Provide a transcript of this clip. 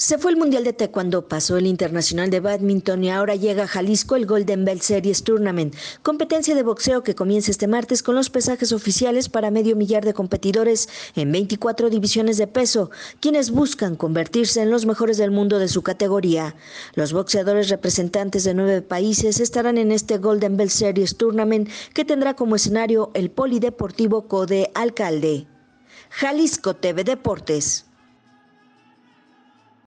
Se fue el Mundial de Taekwondo, pasó el Internacional de Badminton y ahora llega a Jalisco el Golden Bell Series Tournament, competencia de boxeo que comienza este martes con los pesajes oficiales para medio millar de competidores en 24 divisiones de peso, quienes buscan convertirse en los mejores del mundo de su categoría. Los boxeadores representantes de nueve países estarán en este Golden Bell Series Tournament que tendrá como escenario el Polideportivo Code Alcalde. Jalisco TV Deportes.